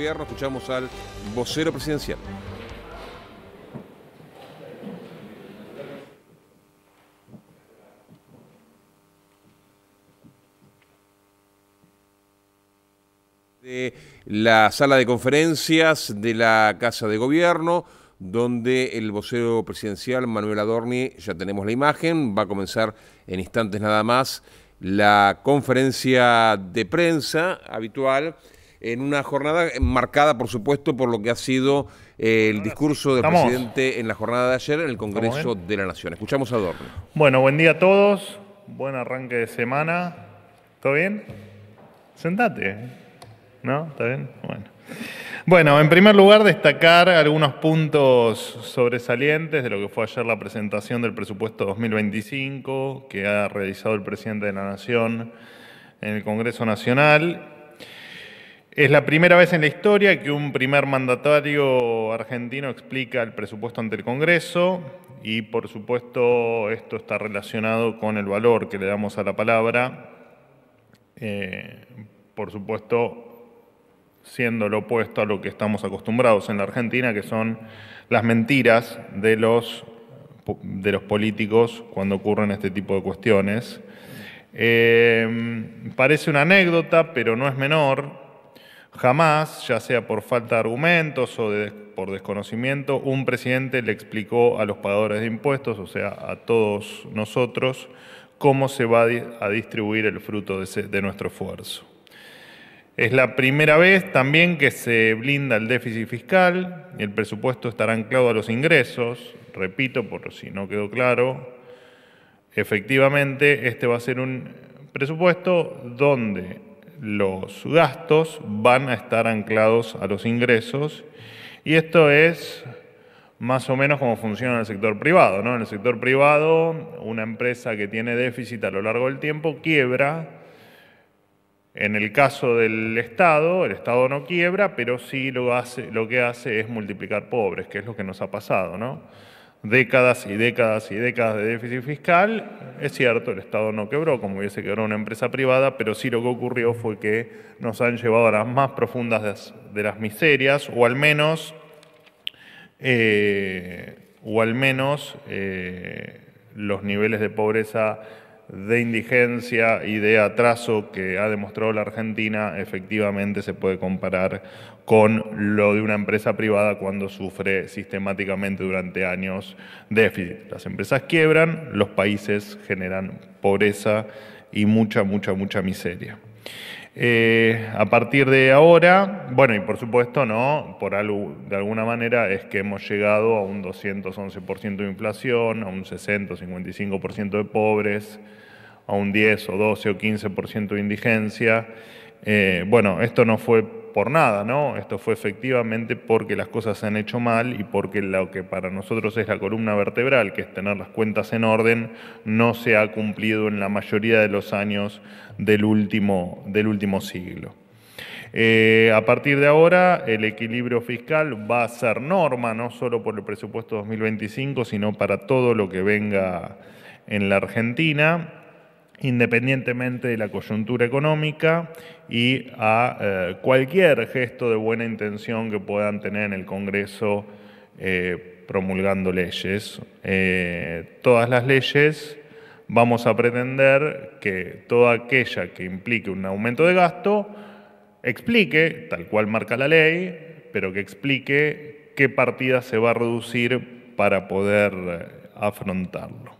escuchamos al vocero presidencial. De la sala de conferencias de la Casa de Gobierno, donde el vocero presidencial Manuel Adorni, ya tenemos la imagen, va a comenzar en instantes nada más la conferencia de prensa habitual en una jornada marcada, por supuesto, por lo que ha sido eh, el discurso del presidente en la jornada de ayer en el Congreso de la Nación. Escuchamos a Adorno. Bueno, buen día a todos, buen arranque de semana. ¿Todo bien? Sentate. ¿No? ¿Está bien? Bueno. Bueno, en primer lugar, destacar algunos puntos sobresalientes de lo que fue ayer la presentación del presupuesto 2025 que ha realizado el presidente de la Nación en el Congreso Nacional es la primera vez en la historia que un primer mandatario argentino explica el presupuesto ante el Congreso y por supuesto esto está relacionado con el valor que le damos a la palabra, eh, por supuesto siendo lo opuesto a lo que estamos acostumbrados en la Argentina, que son las mentiras de los, de los políticos cuando ocurren este tipo de cuestiones. Eh, parece una anécdota, pero no es menor Jamás, ya sea por falta de argumentos o por desconocimiento, un presidente le explicó a los pagadores de impuestos, o sea, a todos nosotros, cómo se va a distribuir el fruto de, nuestro esfuerzo. Es la primera vez también que se blinda el déficit fiscal, y el presupuesto estará anclado a los ingresos, repito por si no quedó claro, efectivamente este va a ser un presupuesto donde los gastos van a estar anclados a los ingresos y esto es más o menos como funciona en el sector privado. ¿no? En el sector privado, una empresa que tiene déficit a lo largo del tiempo quiebra. En el caso del Estado, el Estado no quiebra, pero sí lo, hace, lo que hace es multiplicar pobres, que es lo que nos ha pasado. ¿no? décadas y décadas y décadas de déficit fiscal. Es cierto, el Estado no quebró como hubiese quebrado una empresa privada, pero sí lo que ocurrió fue que nos han llevado a las más profundas de las miserias, o al menos, eh, o al menos eh, los niveles de pobreza de indigencia y de atraso que ha demostrado la Argentina efectivamente se puede comparar con lo de una empresa privada cuando sufre sistemáticamente durante años déficit. Las empresas quiebran, los países generan pobreza y mucha, mucha, mucha miseria. Eh, a partir de ahora, bueno, y por supuesto, ¿no? Por algo, de alguna manera es que hemos llegado a un 211% de inflación, a un 60 55% de pobres, a un 10 o 12 o 15% de indigencia. Eh, bueno, esto no fue por nada, ¿no? Esto fue efectivamente porque las cosas se han hecho mal y porque lo que para nosotros es la columna vertebral, que es tener las cuentas en orden, no se ha cumplido en la mayoría de los años del último, del último siglo. Eh, a partir de ahora, el equilibrio fiscal va a ser norma, no solo por el presupuesto 2025, sino para todo lo que venga en la Argentina independientemente de la coyuntura económica y a eh, cualquier gesto de buena intención que puedan tener en el Congreso eh, promulgando leyes. Eh, todas las leyes vamos a pretender que toda aquella que implique un aumento de gasto explique, tal cual marca la ley, pero que explique qué partida se va a reducir para poder afrontarlo.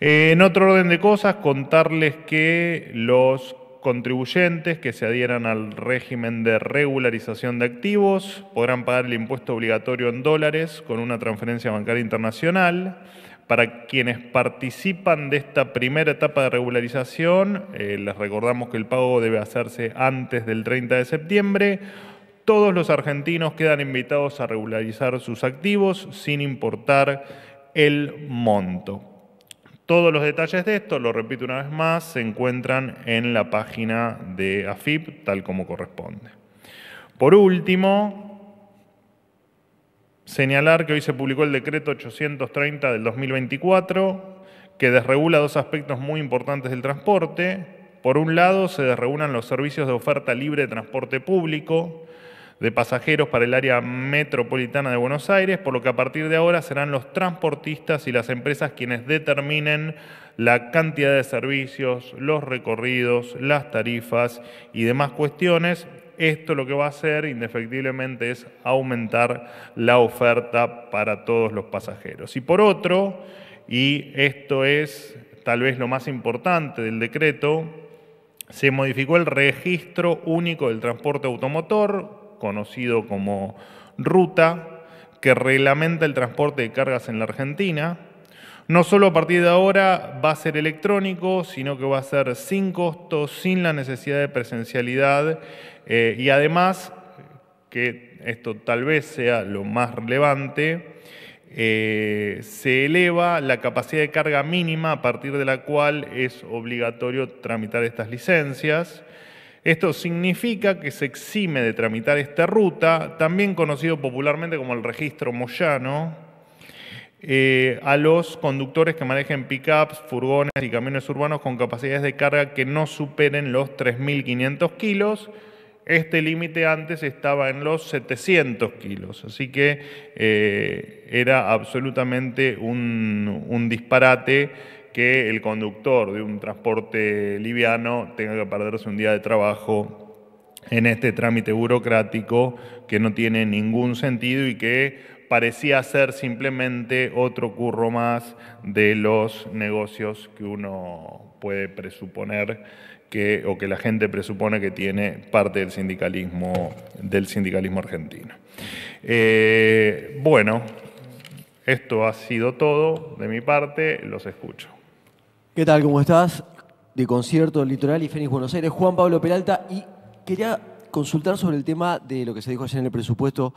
Eh, en otro orden de cosas, contarles que los contribuyentes que se adhieran al régimen de regularización de activos podrán pagar el impuesto obligatorio en dólares con una transferencia bancaria internacional. Para quienes participan de esta primera etapa de regularización, eh, les recordamos que el pago debe hacerse antes del 30 de septiembre. Todos los argentinos quedan invitados a regularizar sus activos sin importar el monto. Todos los detalles de esto, lo repito una vez más, se encuentran en la página de AFIP, tal como corresponde. Por último, señalar que hoy se publicó el decreto 830 del 2024, que desregula dos aspectos muy importantes del transporte. Por un lado, se desregulan los servicios de oferta libre de transporte público, de pasajeros para el área metropolitana de Buenos Aires, por lo que a partir de ahora serán los transportistas y las empresas quienes determinen la cantidad de servicios, los recorridos, las tarifas y demás cuestiones. Esto lo que va a hacer indefectiblemente es aumentar la oferta para todos los pasajeros. Y por otro, y esto es tal vez lo más importante del decreto, se modificó el registro único del transporte automotor, conocido como Ruta, que reglamenta el transporte de cargas en la Argentina. No solo a partir de ahora va a ser electrónico, sino que va a ser sin costo, sin la necesidad de presencialidad eh, y además, que esto tal vez sea lo más relevante, eh, se eleva la capacidad de carga mínima a partir de la cual es obligatorio tramitar estas licencias. Esto significa que se exime de tramitar esta ruta, también conocido popularmente como el registro moyano, eh, a los conductores que manejen pickups, furgones y camiones urbanos con capacidades de carga que no superen los 3.500 kilos. Este límite antes estaba en los 700 kilos, así que eh, era absolutamente un disparate que el conductor de un transporte liviano tenga que perderse un día de trabajo en este trámite burocrático que no tiene ningún sentido y que parecía ser simplemente otro curro más de los negocios que uno puede presuponer que o que la gente presupone que tiene parte del sindicalismo del sindicalismo argentino. Eh, bueno, esto ha sido todo de mi parte, los escucho. ¿Qué tal? ¿Cómo estás? De concierto Litoral y Fénix Buenos Aires, Juan Pablo Peralta. Y quería consultar sobre el tema de lo que se dijo ayer en el presupuesto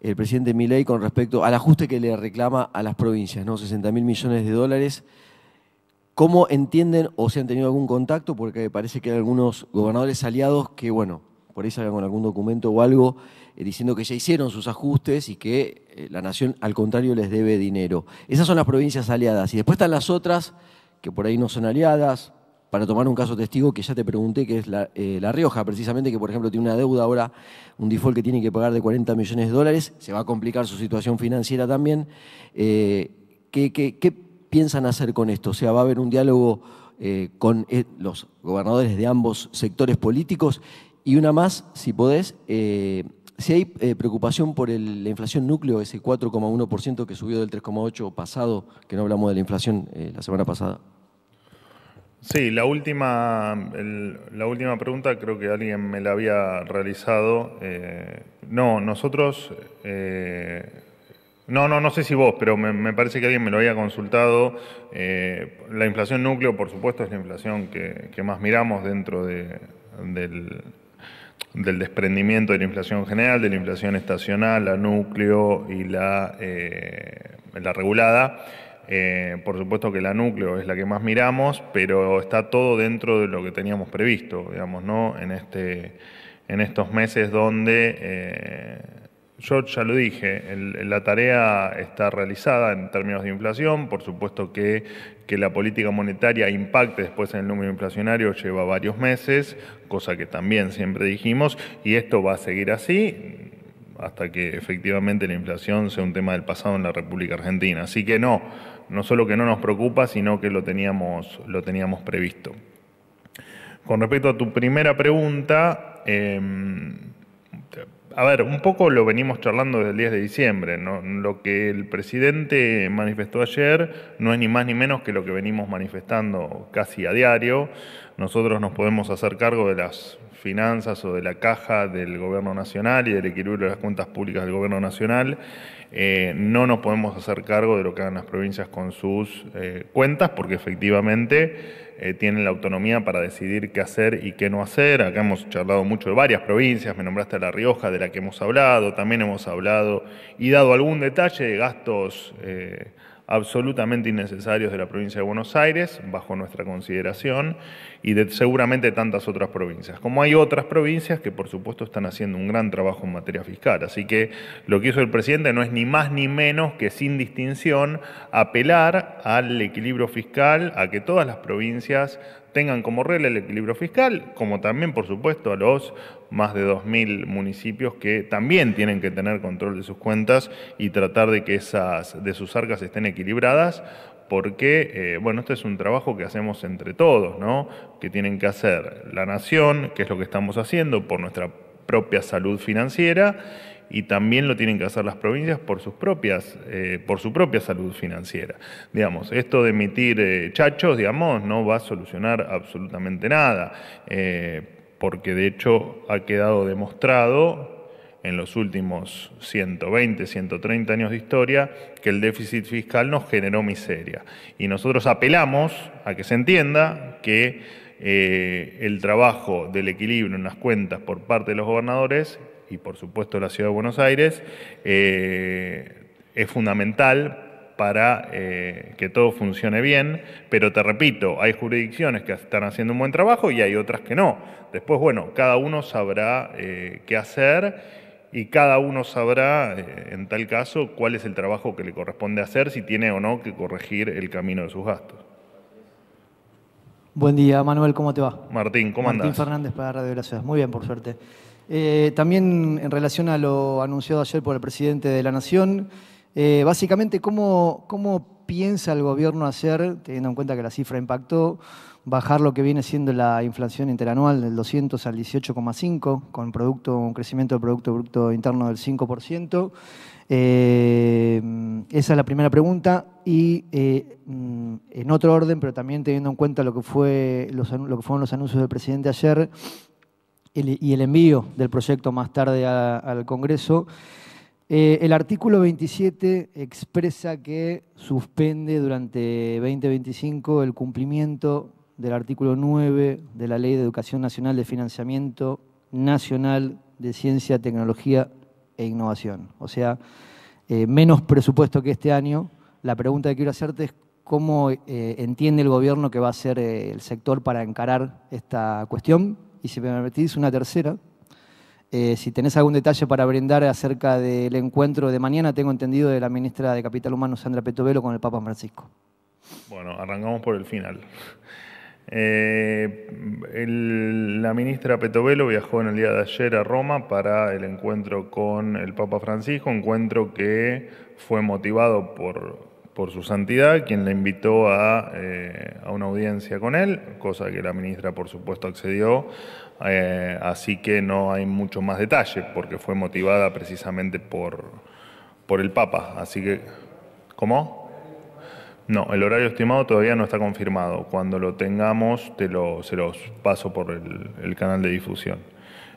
el presidente Milei con respecto al ajuste que le reclama a las provincias, ¿no? 60 mil millones de dólares. ¿Cómo entienden o se han tenido algún contacto? Porque parece que hay algunos gobernadores aliados que, bueno, por ahí salgan con algún documento o algo eh, diciendo que ya hicieron sus ajustes y que eh, la nación, al contrario, les debe dinero. Esas son las provincias aliadas. Y después están las otras que por ahí no son aliadas, para tomar un caso testigo que ya te pregunté, que es la, eh, Rioja, precisamente, que por ejemplo tiene una deuda ahora, un default que tiene que pagar de 40 millones de dólares, se va a complicar su situación financiera también. Eh, ¿qué, piensan hacer con esto? O sea, ¿va a haber un diálogo eh, con los gobernadores de ambos sectores políticos? Y una más, si podés, si hay eh, preocupación por la inflación núcleo, ese 4,1% que subió del 3,8% pasado, que no hablamos de la inflación eh, la semana pasada. Sí, la última, la última pregunta creo que alguien me la había realizado. Eh, no, nosotros, no, no, no sé si vos, pero me, parece que alguien me lo había consultado. la inflación núcleo, por supuesto, es la inflación que, más miramos dentro de, del del desprendimiento de la inflación general, de la inflación estacional, la núcleo y la, eh, la regulada. Eh, por supuesto que la núcleo es la que más miramos, pero está todo dentro de lo que teníamos previsto, digamos, ¿no? En, este, en estos meses donde, eh, yo ya lo dije, la tarea está realizada en términos de inflación, por supuesto que que la política monetaria impacte después en el número inflacionario lleva varios meses, cosa que también siempre dijimos, y esto va a seguir así hasta que efectivamente la inflación sea un tema del pasado en la República Argentina. Así que no, no solo que no nos preocupa, sino que lo teníamos, lo teníamos previsto. Con respecto a tu primera pregunta, em, a ver, un poco lo venimos charlando desde el 10 de diciembre. Lo que el presidente manifestó ayer no es ni más ni menos que lo que venimos manifestando casi a diario. Nosotros nos podemos hacer cargo de las finanzas o de la caja del gobierno nacional y del equilibrio de las cuentas públicas del gobierno nacional, eh, no nos podemos hacer cargo de lo que hagan las provincias con sus eh, cuentas, porque efectivamente eh, tienen la autonomía para decidir qué hacer y qué no hacer. Acá hemos charlado mucho de varias provincias, me nombraste a La Rioja, de la que hemos hablado, también hemos hablado y dado algún detalle de gastos absolutamente innecesarios de la provincia de Buenos Aires, bajo nuestra consideración, y de seguramente tantas otras provincias. Como hay otras provincias que por supuesto están haciendo un gran trabajo en materia fiscal. Así que lo que hizo el presidente no es ni más ni menos que sin distinción apelar al equilibrio fiscal, a que todas las provincias tengan como regla el equilibrio fiscal, como también, por supuesto, a los más de 2.000 municipios que también tienen que tener control de sus cuentas y tratar de que esas de sus arcas estén equilibradas, porque, eh, bueno, este es un trabajo que hacemos entre todos, ¿no? Que tienen que hacer la nación, que es lo que estamos haciendo por nuestra propia salud financiera, y también lo tienen que hacer las provincias por, sus propias, eh, por su propia salud financiera. Digamos, esto de emitir eh, chachos, digamos, no va a solucionar absolutamente nada, porque de hecho ha quedado demostrado en los últimos 120, 130 años de historia, que el déficit fiscal nos generó miseria. Y nosotros apelamos a que se entienda que eh, el trabajo del equilibrio en las cuentas por parte de los gobernadores y por supuesto la Ciudad de Buenos Aires eh, es fundamental para eh, que todo funcione bien, pero te repito, hay jurisdicciones que están haciendo un buen trabajo y hay otras que no. Después, bueno, cada uno sabrá qué hacer y cada uno sabrá, eh, en tal caso, cuál es el trabajo que le corresponde hacer, si tiene o no que corregir el camino de sus gastos. Buen día, Manuel, ¿cómo te va? Martín, ¿cómo andas? Martín Fernández para Radio de la Muy bien, por suerte. Eh, también en relación a lo anunciado ayer por el presidente de la Nación, eh, básicamente, ¿cómo piensa el gobierno hacer, teniendo en cuenta que la cifra impactó, bajar lo que viene siendo la inflación interanual del 200 al 18,5, con producto, un crecimiento del Producto producto Interno del 5%. Eh, esa es la primera pregunta. Y eh, mm, en otro orden, pero también teniendo en cuenta lo que, fue los, que fueron los anuncios del presidente ayer y el envío del proyecto más tarde al Congreso, eh, el artículo 27 expresa que suspende durante 2025 el cumplimiento del artículo 9 de la Ley de Educación Nacional de Financiamiento Nacional de Ciencia, Tecnología e Innovación. O sea, eh, menos presupuesto que este año. La pregunta que quiero hacerte es cómo eh, entiende el gobierno que va a ser eh, el sector para encarar esta cuestión. Y si me permitís, una tercera. si tenés algún detalle para brindar acerca del encuentro de mañana, tengo entendido de la ministra de Capital Humano, Sandra Petovelo, con el Papa Francisco. Bueno, arrancamos por el final. Eh, la ministra Petovelo viajó en el día de ayer a Roma para el encuentro con el Papa Francisco, encuentro que fue motivado por, por su santidad, quien la invitó a, eh, una audiencia con él, cosa que la ministra por supuesto accedió, eh, así que no hay mucho más detalle, porque fue motivada precisamente por, por el Papa. Así que, ¿cómo? No, el horario estimado todavía no está confirmado. Cuando lo tengamos, te se los paso por el, canal de difusión.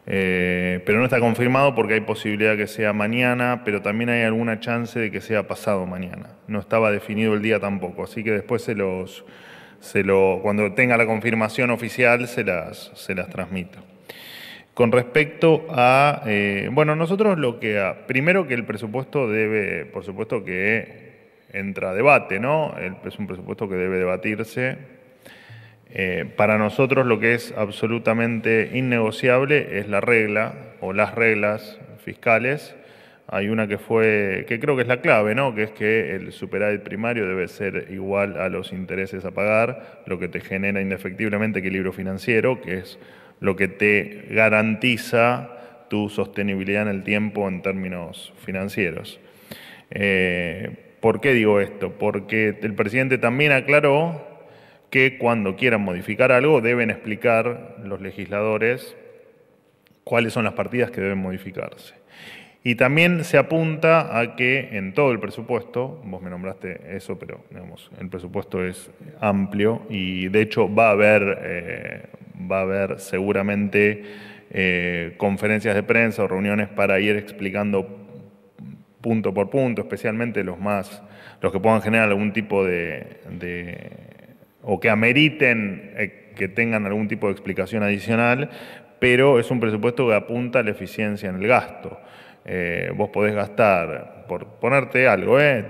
Eh, pero no está confirmado porque hay posibilidad que sea mañana, pero también hay alguna chance de que sea pasado mañana. No estaba definido el día tampoco, así que después se los, lo, cuando tenga la confirmación oficial, se las, se las transmito. Con respecto a, eh, bueno, nosotros lo que, primero que el presupuesto debe, por supuesto que entra debate, ¿no? Es un presupuesto que debe debatirse. Eh, para nosotros lo que es absolutamente innegociable es la regla o las reglas fiscales. Hay una que fue, que creo que es la clave, ¿no? Que es que el superávit primario debe ser igual a los intereses a pagar, lo que te genera indefectiblemente equilibrio financiero, que es lo que te garantiza tu sostenibilidad en el tiempo en términos financieros. Eh, ¿Por qué digo esto? Porque el presidente también aclaró que cuando quieran modificar algo deben explicar los legisladores cuáles son las partidas que deben modificarse. Y también se apunta a que en todo el presupuesto, vos me nombraste eso, pero digamos, el presupuesto es amplio y de hecho va a haber, eh, va a haber seguramente eh, conferencias de prensa o reuniones para ir explicando punto por punto, especialmente los más, los que puedan generar algún tipo de, o que ameriten eh, que tengan algún tipo de explicación adicional, pero es un presupuesto que apunta a la eficiencia en el gasto. Eh, vos podés gastar, por ponerte algo, eh,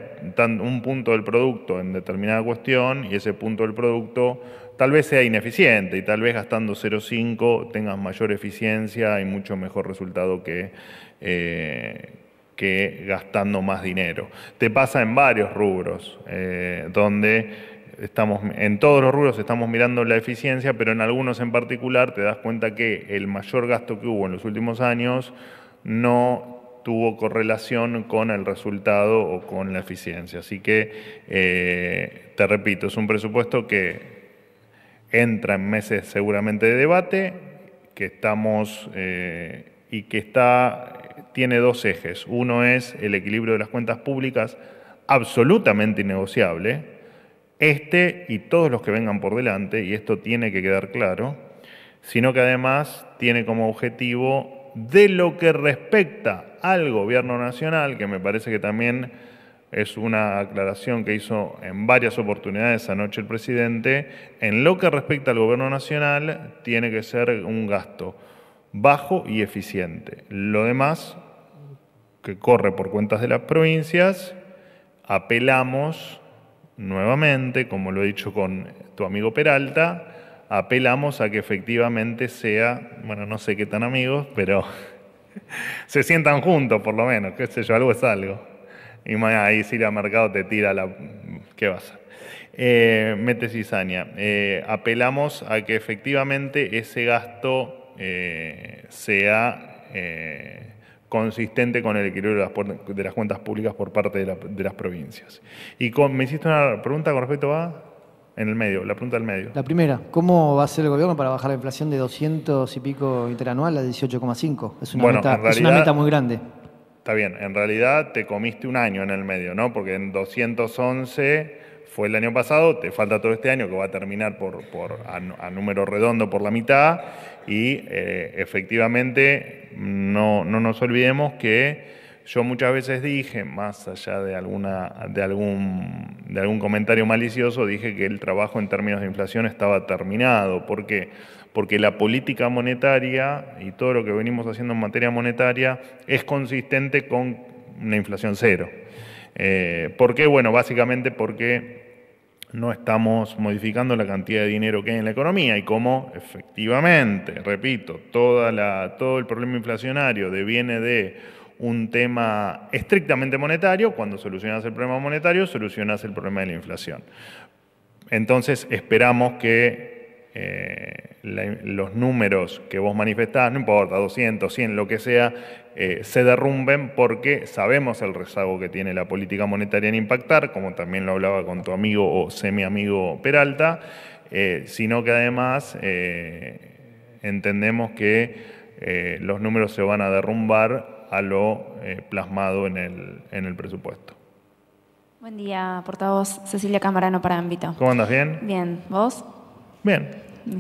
un punto del producto en determinada cuestión y ese punto del producto tal vez sea ineficiente y tal vez gastando 0,5 tengas mayor eficiencia y mucho mejor resultado que, que gastando más dinero. Te pasa en varios rubros, eh, donde estamos, en todos los rubros estamos mirando la eficiencia, pero en algunos en particular te das cuenta que el mayor gasto que hubo en los últimos años no tuvo correlación con el resultado o con la eficiencia. Así que, eh, te repito, es un presupuesto que entra en meses seguramente de debate, que estamos eh, y que está tiene dos ejes. Uno es el equilibrio de las cuentas públicas, absolutamente innegociable. Este y todos los que vengan por delante, y esto tiene que quedar claro, sino que además tiene como objetivo de lo que respecta al gobierno nacional, que me parece que también es una aclaración que hizo en varias oportunidades anoche el presidente, en lo que respecta al gobierno nacional tiene que ser un gasto bajo y eficiente. Lo demás, que corre por cuentas de las provincias, apelamos nuevamente, como lo he dicho con tu amigo Peralta, apelamos a que efectivamente sea, bueno, no sé qué tan amigos, pero se sientan juntos por lo menos, qué sé yo, algo es algo. Y ahí si la mercado te tira la... ¿Qué vas? Eh, mete eh, apelamos a que efectivamente ese gasto eh, sea eh, consistente con el equilibrio de las, cuentas públicas por parte de, las provincias. Y me hiciste una pregunta con respecto a... En el medio, la pregunta del medio. La primera, ¿cómo va a hacer el gobierno para bajar la inflación de 200 y pico interanual a 18,5? Es, una es una meta muy grande. Está bien, en realidad te comiste un año en el medio, ¿no? Porque en 211 fue el año pasado, te falta todo este año que va a terminar por, por a, número redondo por la mitad y eh, efectivamente no, nos olvidemos que yo muchas veces dije, más allá de, alguna, de, algún, de algún comentario malicioso, dije que el trabajo en términos de inflación estaba terminado. ¿Por Porque la política monetaria y todo lo que venimos haciendo en materia monetaria es consistente con una inflación cero. Eh, ¿Por qué? Bueno, básicamente porque no estamos modificando la cantidad de dinero que hay en la economía y como efectivamente, repito, todo el problema inflacionario deviene de un tema estrictamente monetario, cuando solucionas el problema monetario, solucionas el problema de la inflación. Entonces esperamos que eh, los números que vos manifestás, no importa, 200, 100, lo que sea, eh, se derrumben porque sabemos el rezago que tiene la política monetaria en impactar, como también lo hablaba con tu amigo o semi-amigo Peralta, eh, sino que además entendemos que los números se van a derrumbar a lo plasmado en el, en el presupuesto. Buen día, portavoz Cecilia Camarano para Ámbito. ¿Cómo andas? ¿Bien? Bien, ¿vos? Bien.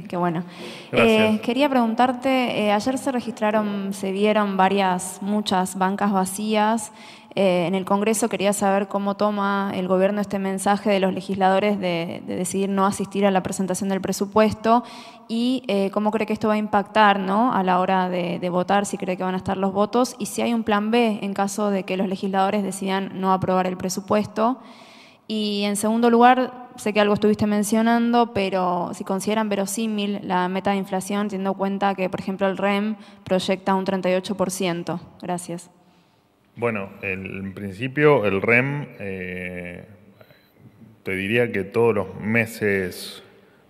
Qué bueno. Eh, quería preguntarte, eh, ayer se registraron, se vieron varias, muchas bancas vacías. Eh, en el Congreso quería saber cómo toma el gobierno este mensaje de los legisladores de, decidir no asistir a la presentación del presupuesto y eh, cómo cree que esto va a impactar ¿no? a la hora de, votar, si cree que van a estar los votos y si hay un plan B en caso de que los legisladores decidan no aprobar el presupuesto. Y en segundo lugar, sé que algo estuviste mencionando, pero si consideran verosímil la meta de inflación, teniendo cuenta que, por ejemplo, el REM proyecta un 38%. Gracias. Bueno, en principio el REM, eh, te diría que todos los meses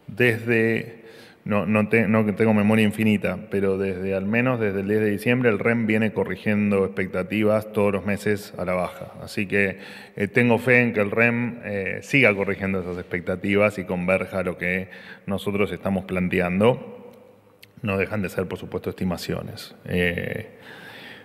desde no, no, tengo memoria infinita, pero desde al menos desde el 10 de diciembre el REM viene corrigiendo expectativas todos los meses a la baja. Así que eh, tengo fe en que el REM eh, siga corrigiendo esas expectativas y converja lo que nosotros estamos planteando. No dejan de ser, por supuesto, estimaciones. Eh,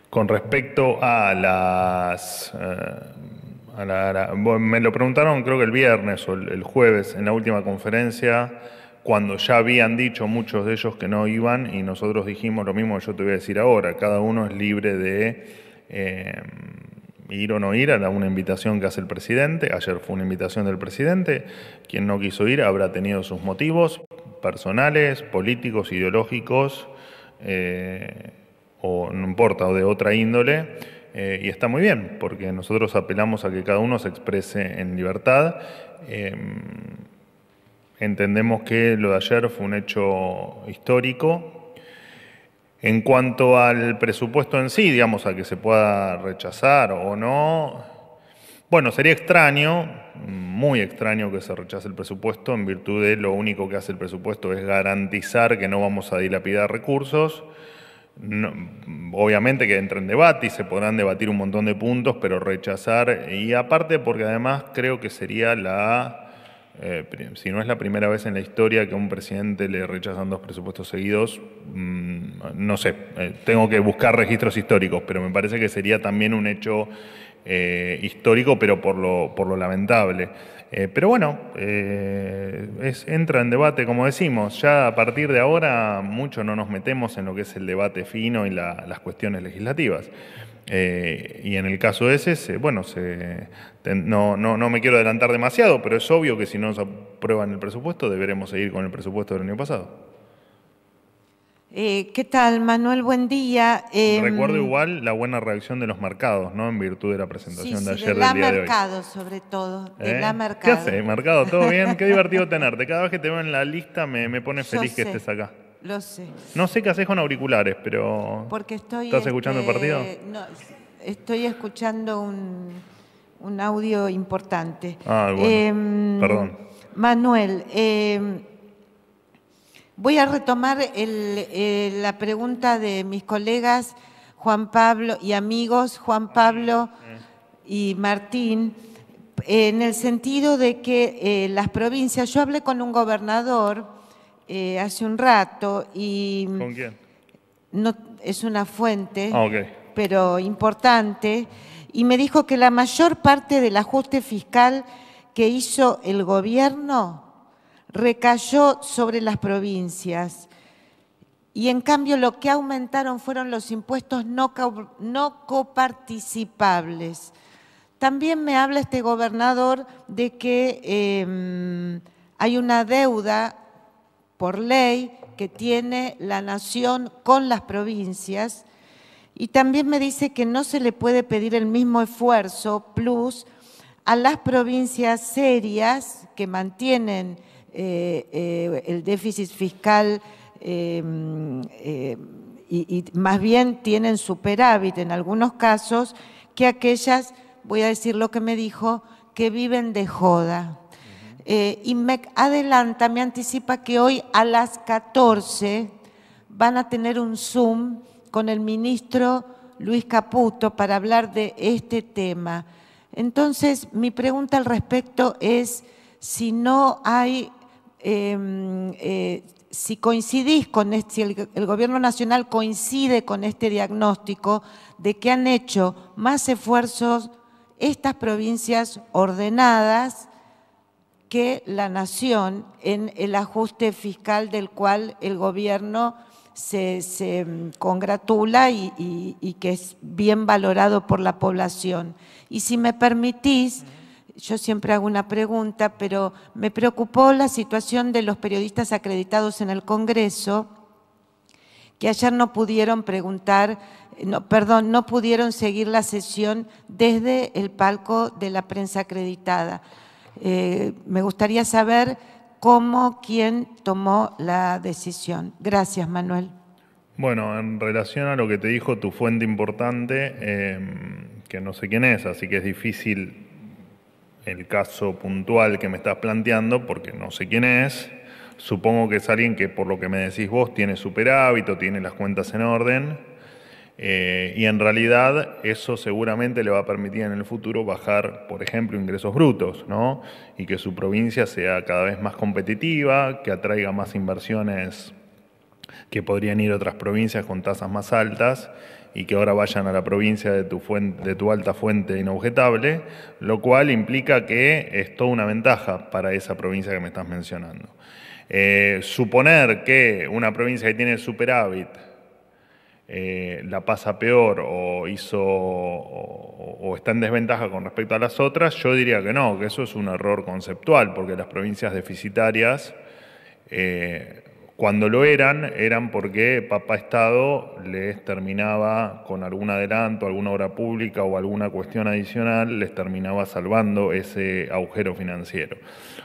con respecto a las... A la, me lo preguntaron creo que el viernes o el jueves en la última conferencia cuando ya habían dicho muchos de ellos que no iban y nosotros dijimos lo mismo que yo te voy a decir ahora, cada uno es libre de eh, ir o no ir a una invitación que hace el presidente, ayer fue una invitación del presidente, quien no quiso ir habrá tenido sus motivos personales, políticos, ideológicos, eh, o no importa, o de otra índole, eh, y está muy bien, porque nosotros apelamos a que cada uno se exprese en libertad. Entendemos que lo de ayer fue un hecho histórico. En cuanto al presupuesto en sí, digamos, a que se pueda rechazar o no, bueno, sería extraño, muy extraño que se rechace el presupuesto, en virtud de lo único que hace el presupuesto es garantizar que no vamos a dilapidar recursos. obviamente que entra en debate y se podrán debatir un montón de puntos, pero rechazar, y aparte porque además creo que sería la eh, si no es la primera vez en la historia que a un presidente le rechazan dos presupuestos seguidos, mm, no sé, eh, tengo que buscar registros históricos, pero me parece que sería también un hecho eh, histórico, pero por lo, lamentable. pero bueno, entra en debate, como decimos, ya a partir de ahora mucho no nos metemos en lo que es el debate fino y las cuestiones legislativas. Eh, y en el caso ese, bueno, se, no, me quiero adelantar demasiado, pero es obvio que si no nos aprueban el presupuesto, deberemos seguir con el presupuesto del año pasado. Eh, ¿Qué tal, Manuel? Buen día. Em, Recuerdo igual la buena reacción de los mercados, ¿no? En virtud de la presentación de ayer del día de hoy. sobre todo. De ¿Eh? la mercado. ¿Qué hace? mercado? ¿Todo bien? Qué divertido tenerte. Cada vez que te veo en la lista me, me pone feliz que estés acá. Lo sé. No sé qué haces con auriculares, pero. Porque estoy. ¿Estás escuchando el este, partido? No, estoy escuchando un, audio importante. Ah, bueno. Em, Perdón. Manuel, em, voy a retomar eh, la pregunta de mis colegas Juan Pablo y amigos Juan Pablo y Martín en el sentido de que eh, las provincias, yo hablé con un gobernador eh, hace un rato y... ¿Con quién? es una fuente, ah, pero importante, y me dijo que la mayor parte del ajuste fiscal que hizo el gobierno recayó sobre las provincias. Y en cambio lo que aumentaron fueron los impuestos no, coparticipables. También me habla este gobernador de que em, hay una deuda por ley que tiene la nación con las provincias. Y también me dice que no se le puede pedir el mismo esfuerzo, plus, a las provincias serias que mantienen eh, eh, el déficit fiscal eh, y más bien tienen superávit en algunos casos, que aquellas, voy a decir lo que me dijo, que viven de joda. Eh, y me adelanta, me anticipa que hoy a las 14 van a tener un Zoom con el ministro Luis Caputo para hablar de este tema. Entonces, mi pregunta al respecto es si no hay, em, eh, si coincidís con este, si el Gobierno Nacional coincide con este diagnóstico de que han hecho más esfuerzos estas provincias ordenadas, que la nación en el ajuste fiscal del cual el gobierno se, mm, congratula y, y, que es bien valorado por la población. Y si me permitís, yo siempre hago una pregunta, pero me preocupó la situación de los periodistas acreditados en el Congreso, que ayer no pudieron preguntar, no, perdón, no pudieron seguir la sesión desde el palco de la prensa acreditada. Eh, me gustaría saber cómo, quién tomó la decisión. Gracias, Manuel. Bueno, en relación a lo que te dijo tu fuente importante, em, que no sé quién es, así que es difícil el caso puntual que me estás planteando porque no sé quién es. Supongo que es alguien que, por lo que me decís vos, tiene superávit tiene las cuentas en orden eh, y en realidad eso seguramente le va a permitir en el futuro bajar, por ejemplo, ingresos brutos, ¿no? Y que su provincia sea cada vez más competitiva, que atraiga más inversiones que podrían ir a otras provincias con tasas más altas y que ahora vayan a la provincia de tu, alta fuente inobjetable, lo cual implica que es toda una ventaja para esa provincia que me estás mencionando. Eh, suponer que una provincia que tiene superávit eh, la pasa peor o hizo o, está en desventaja con respecto a las otras, yo diría que no, que eso es un error conceptual, porque las provincias deficitarias, eh, cuando lo eran, eran porque Papa Estado les terminaba con algún adelanto, alguna obra pública o alguna cuestión adicional, les terminaba salvando ese agujero financiero.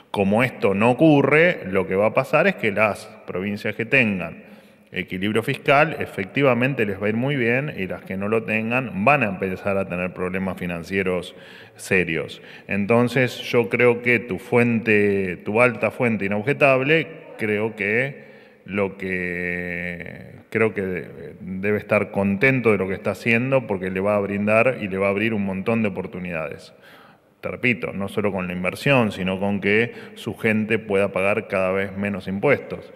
Como esto no ocurre, lo que va a pasar es que las provincias que tengan equilibrio fiscal, efectivamente les va a ir muy bien y las que no lo tengan van a empezar a tener problemas financieros serios. Entonces yo creo que tu fuente, tu alta fuente inobjetable, creo que lo que creo que debe estar contento de lo que está haciendo porque le va a brindar y le va a abrir un montón de oportunidades te repito, no solo con la inversión, sino con que su gente pueda pagar cada vez menos impuestos.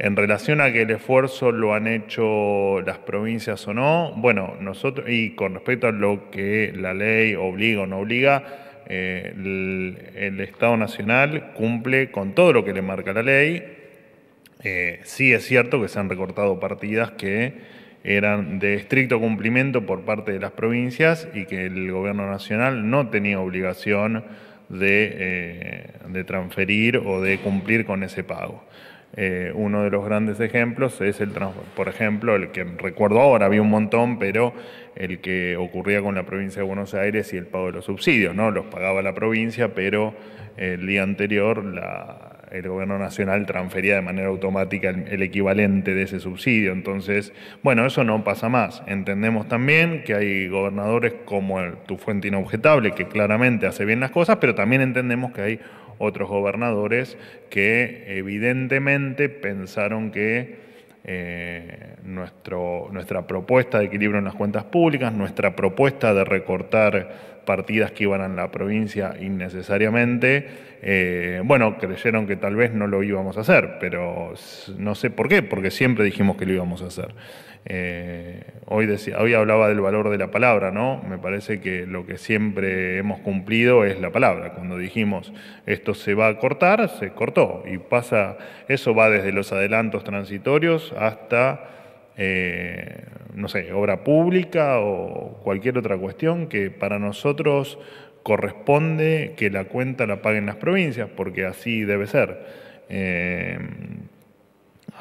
En relación a que el esfuerzo lo han hecho las provincias o no, bueno, nosotros, y con respecto a lo que la ley obliga o no obliga, eh, el, Estado Nacional cumple con todo lo que le marca la ley. Eh, sí es cierto que se han recortado partidas que eran de estricto cumplimiento por parte de las provincias y que el gobierno nacional no tenía obligación de eh, transferir o de cumplir con ese pago. Eh, uno de los grandes ejemplos es el, por ejemplo, el que recuerdo ahora, había un montón, pero el que ocurría con la provincia de Buenos Aires y el pago de los subsidios, ¿no? Los pagaba la provincia, pero el día anterior el gobierno nacional transfería de manera automática el, equivalente de ese subsidio. Entonces, bueno, eso no pasa más. Entendemos también que hay gobernadores como el, tu fuente inobjetable, que claramente hace bien las cosas, pero también entendemos que hay otros gobernadores que evidentemente pensaron que eh, nuestra propuesta de equilibrio en las cuentas públicas, nuestra propuesta de recortar partidas que iban a la provincia innecesariamente. Eh, bueno, creyeron que tal vez no lo íbamos a hacer, pero no sé por qué, porque siempre dijimos que lo íbamos a hacer. Eh, hoy, decía, hoy hablaba del valor de la palabra, ¿no? Me parece que lo que siempre hemos cumplido es la palabra. Cuando dijimos esto se va a cortar, se cortó. Y pasa, eso va desde los adelantos transitorios hasta, eh, no sé, obra pública o cualquier otra cuestión que para nosotros corresponde que la cuenta la paguen las provincias, porque así debe ser. Eh,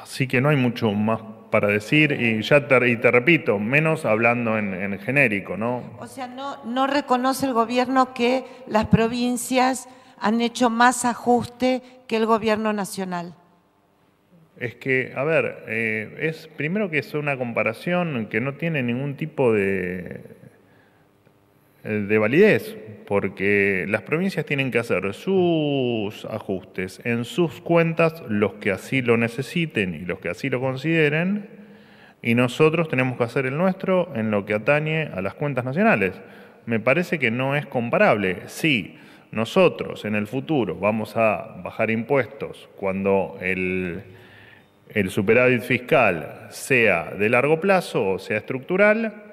así que no hay mucho más para decir, y ya te, y te repito, menos hablando en, genérico, ¿no? O sea, no, reconoce el gobierno que las provincias han hecho más ajuste que el gobierno nacional. Es que, a ver, eh, es primero que es una comparación que no tiene ningún tipo de, eh, de validez porque las provincias tienen que hacer sus ajustes en sus cuentas, los que así lo necesiten y los que así lo consideren, y nosotros tenemos que hacer el nuestro en lo que atañe a las cuentas nacionales. Me parece que no es comparable. Si nosotros en el futuro vamos a bajar impuestos cuando el, el superávit fiscal sea de largo plazo o sea estructural,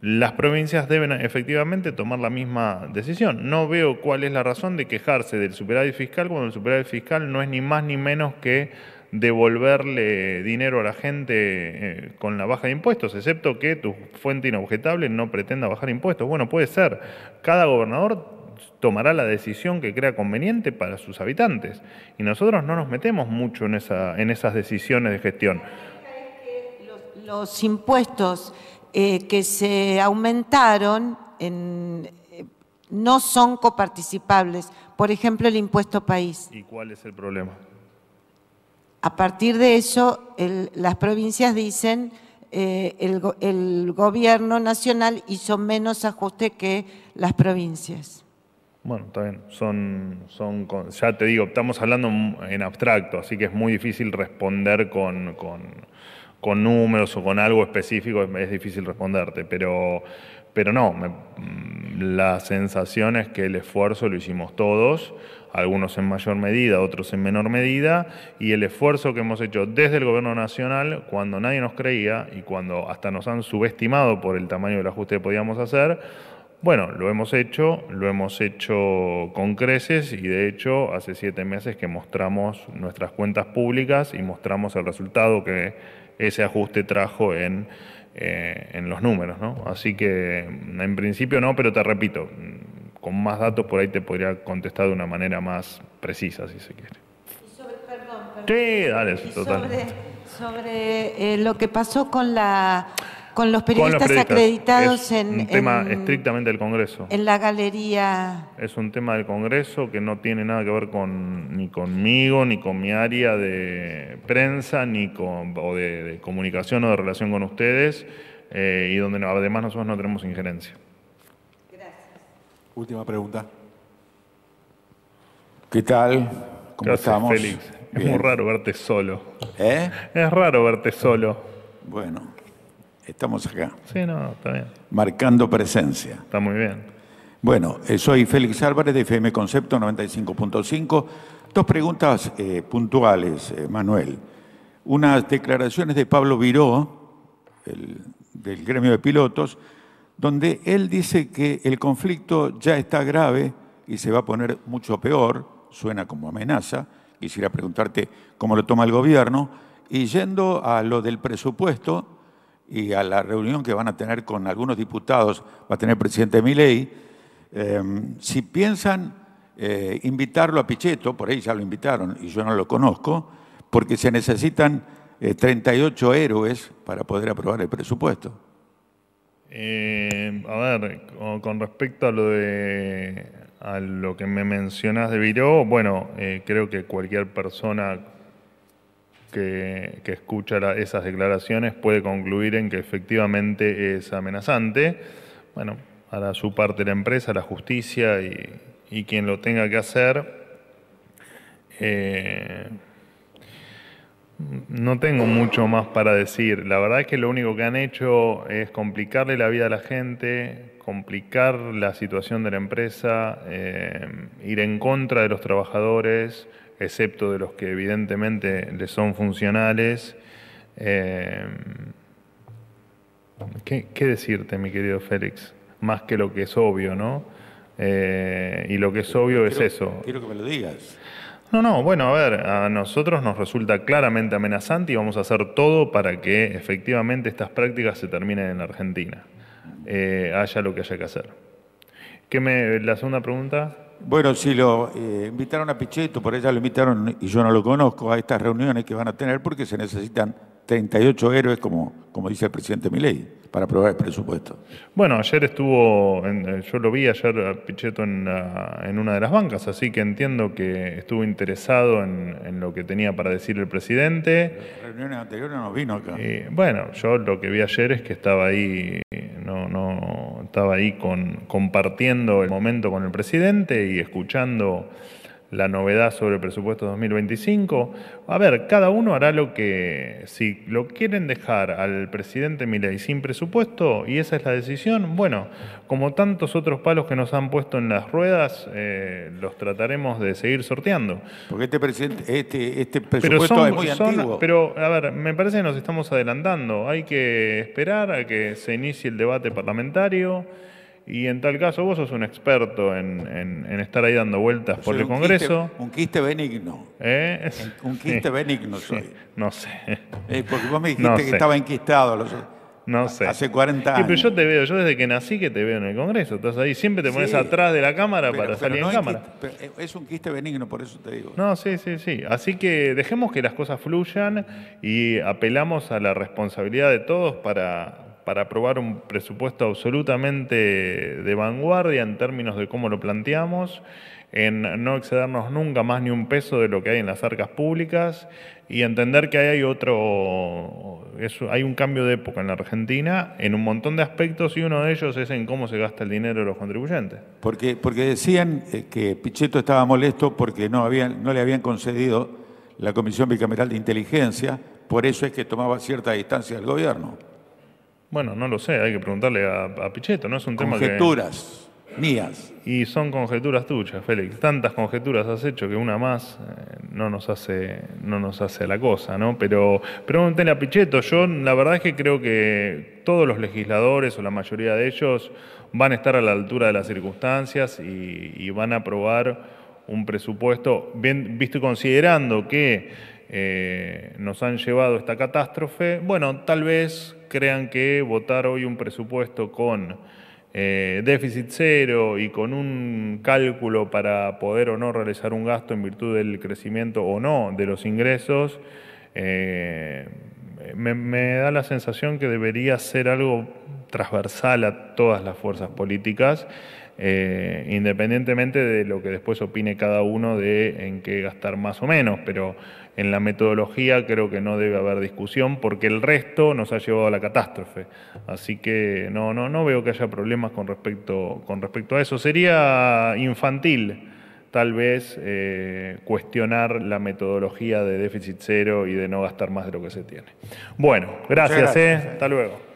las provincias deben efectivamente tomar la misma decisión. No veo cuál es la razón de quejarse del superávit fiscal cuando el superávit fiscal no es ni más ni menos que devolverle dinero a la gente eh, con la baja de impuestos, excepto que tu fuente inobjetable no pretenda bajar impuestos. Bueno, puede ser. Cada gobernador tomará la decisión que crea conveniente para sus habitantes. Y nosotros no nos metemos mucho en, esa, en esas decisiones de gestión. Los impuestos eh, que se aumentaron en, eh, no son coparticipables. Por ejemplo, el impuesto país. ¿Y cuál es el problema? A partir de eso, las provincias dicen eh, el, gobierno nacional hizo menos ajuste que las provincias. Bueno, está bien. Son, son, ya te digo, estamos hablando en abstracto, así que es muy difícil responder con con números o con algo específico es, difícil responderte, pero, pero no, mm, la sensación es que el esfuerzo lo hicimos todos, algunos en mayor medida, otros en menor medida, y el esfuerzo que hemos hecho desde el gobierno nacional, cuando nadie nos creía y cuando hasta nos han subestimado por el tamaño del ajuste que podíamos hacer, bueno, lo hemos hecho, lo hemos hecho con creces y de hecho hace siete meses que mostramos nuestras cuentas públicas y mostramos el resultado que ese ajuste trajo eh, en, los números. ¿no? Así que en principio no, pero te repito, con más datos por ahí te podría contestar de una manera más precisa, si se quiere. Y sobre, sí, dale, total. Sobre, eh, lo que pasó con la con los periodistas, acreditados es en... Un tema estrictamente del Congreso. En la galería... Es un tema del Congreso que no tiene nada que ver con, ni conmigo, ni con mi área de prensa, ni con, o de, comunicación o de relación con ustedes, eh, y donde además nosotros no tenemos injerencia. Gracias. Última pregunta. ¿Qué tal? ¿Cómo estamos? Félix? Es muy raro verte solo. ¿Eh? Es raro verte solo. Bueno estamos acá. Sí, no, está bien. Marcando presencia. Está muy bien. Bueno, eh, soy Félix Álvarez de FM Concepto 95.5. Dos preguntas eh, puntuales, eh, Manuel. Unas declaraciones de Pablo Viró, del gremio de pilotos, donde él dice que el conflicto ya está grave y se va a poner mucho peor, suena como amenaza, quisiera preguntarte cómo lo toma el gobierno, y yendo a lo del presupuesto, y a la reunión que van a tener con algunos diputados, va a tener el presidente Milei, em, si piensan eh, invitarlo a Pichetto, por ahí ya lo invitaron y yo no lo conozco, porque se necesitan 38 eh, héroes para poder aprobar el presupuesto. Eh, a ver, con respecto a lo de a lo que me mencionas de Viró, bueno, creo que cualquier persona que, escucha esas declaraciones puede concluir en que efectivamente es amenazante. Bueno, para su parte la empresa, la justicia y, quien lo tenga que hacer. Eh, no tengo mucho más para decir. La verdad es que lo único que han hecho es complicarle la vida a la gente, complicar la situación de la empresa, eh, ir en contra de los trabajadores, excepto de los que evidentemente le son funcionales. Eh, ¿qué, decirte, mi querido Félix? Más que lo que es obvio, ¿no? Eh, y lo que es obvio es eso. Quiero que me lo digas. No, no, bueno, a ver, a nosotros nos resulta claramente amenazante y vamos a hacer todo para que efectivamente estas prácticas se terminen en Argentina. Eh, haya lo que haya que hacer. ¿Qué me, la segunda pregunta? Bueno, si lo eh, invitaron a Pichetto, por ella lo invitaron y yo no lo conozco a estas reuniones que van a tener porque se necesitan 38 héroes, como, como dice el presidente Milei, para aprobar el presupuesto. Bueno, ayer estuvo, eh, yo lo vi ayer a Pichetto en, una de las bancas, así que entiendo que estuvo interesado en, lo que tenía para decir el presidente. Las reuniones anteriores no vino acá. bueno, yo lo que vi ayer es que estaba ahí, no, no, estaba ahí compartiendo el momento con el presidente y escuchando la novedad sobre el presupuesto 2025. A ver, cada uno hará lo que, si lo quieren dejar al presidente Milei sin presupuesto y esa es la decisión, bueno, como tantos otros palos que nos han puesto en las ruedas, eh, los trataremos de seguir sorteando. Porque este, presidente, este, este presupuesto es muy antiguo. Pero, a ver, me parece que nos estamos adelantando. Hay que esperar a que se inicie el debate parlamentario. Y en tal caso vos sos un experto en, estar ahí dando vueltas por el Congreso. un quiste benigno. ¿Eh? Un quiste benigno soy. No sé. Eh, porque vos me dijiste que estaba enquistado. no sé. Hace 40 años. pero yo te veo, yo desde que nací que te veo en el Congreso. Estás ahí, siempre te pones atrás de la cámara para salir en cámara. Eh, es un quiste benigno, por eso te digo. No, sí, sí, sí. Así que dejemos que las cosas fluyan y apelamos a la responsabilidad de todos para para aprobar un presupuesto absolutamente de vanguardia en términos de cómo lo planteamos, en no excedernos nunca más ni un peso de lo que hay en las arcas públicas y entender que hay otro, hay un cambio de época en la Argentina en un montón de aspectos y uno de ellos es en cómo se gasta el dinero de los contribuyentes. Porque, porque decían eh, que Pichetto estaba molesto porque no, habían, no le habían concedido la Comisión Bicameral de Inteligencia, por eso es que tomaba cierta distancia del gobierno. Bueno, no lo sé, hay que preguntarle a, a Pichetto, ¿no? Es un tema Conjeturas mías. Y son conjeturas tuyas, Félix. Tantas conjeturas has hecho que una más eh, no nos hace no nos hace la cosa, ¿no? Pero pregúntenle a Pichetto. Yo la verdad es que creo que todos los legisladores o la mayoría de ellos van a estar a la altura de las circunstancias y, van a aprobar un presupuesto, bien, visto y considerando que eh, nos han llevado esta catástrofe, bueno, tal vez crean que votar hoy un presupuesto con eh, déficit cero y con un cálculo para poder o no realizar un gasto en virtud del crecimiento o no de los ingresos, eh, me, da la sensación que debería ser algo transversal a todas las fuerzas políticas. Eh, independientemente de lo que después opine cada uno de en qué gastar más o menos, pero en la metodología creo que no debe haber discusión porque el resto nos ha llevado a la catástrofe. Así que no, no, no veo que haya problemas con respecto, con respecto a eso. Sería infantil tal vez eh, cuestionar la metodología de déficit cero y de no gastar más de lo que se tiene. Bueno, gracias. gracias. Eh. Hasta luego.